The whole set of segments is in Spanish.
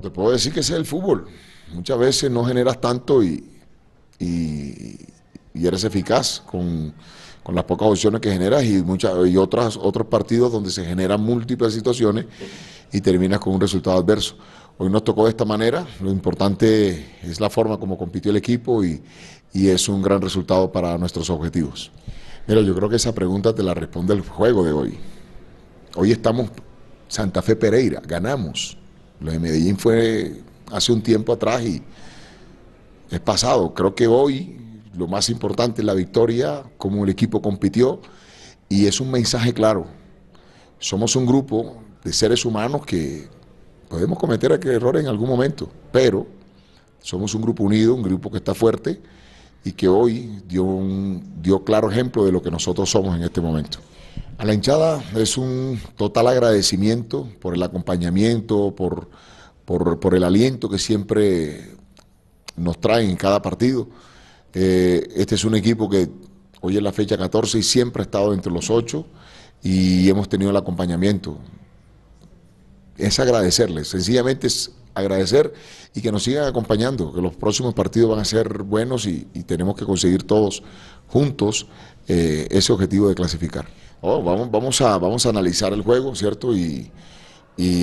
te puedo decir que es el fútbol. Muchas veces no generas tanto y, y, eres eficaz con, las pocas opciones que generas y, muchas, y otras, otros partidos donde se generan múltiples situaciones y terminas con un resultado adverso. Hoy nos tocó de esta manera, lo importante es la forma como compitió el equipo y, y es un gran resultado para nuestros objetivos. Mira, yo creo que esa pregunta te la responde el juego de hoy. Hoy estamos Santa Fe Pereira, ganamos. Lo de Medellín fue hace un tiempo atrás y es pasado. Creo que hoy lo más importante es la victoria, cómo el equipo compitió y es un mensaje claro. Somos un grupo de seres humanos que podemos cometer error en algún momento, pero somos un grupo unido, un grupo que está fuerte y que hoy dio, un, dio claro ejemplo de lo que nosotros somos en este momento la hinchada es un total agradecimiento por el acompañamiento, por, por, el aliento que siempre nos traen en cada partido. Eh, este es un equipo que hoy es la fecha 14 y siempre ha estado entre los ocho y hemos tenido el acompañamiento. Es agradecerles, sencillamente es agradecer y que nos sigan acompañando, que los próximos partidos van a ser buenos y, tenemos que conseguir todos juntos eh, ese objetivo de clasificar. Oh, vamos, vamos, a, vamos a analizar el juego, ¿cierto? Y,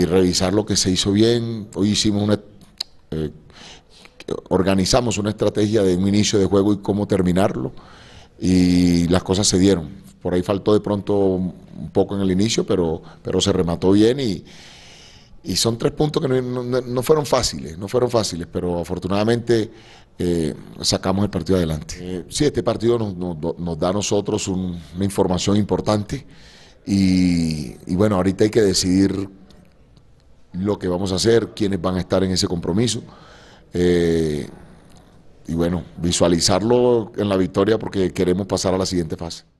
revisar lo que se hizo bien. Hoy hicimos una... Eh, organizamos una estrategia de un inicio de juego y cómo terminarlo y las cosas se dieron. Por ahí faltó de pronto un poco en el inicio, pero, pero se remató bien y, son tres puntos que no fueron fáciles, no fueron fáciles, pero afortunadamente eh, sacamos el partido adelante. Eh, sí, este partido nos, da a nosotros una información importante y, bueno, ahorita hay que decidir lo que vamos a hacer, quiénes van a estar en ese compromiso eh, y bueno, visualizarlo en la victoria porque queremos pasar a la siguiente fase.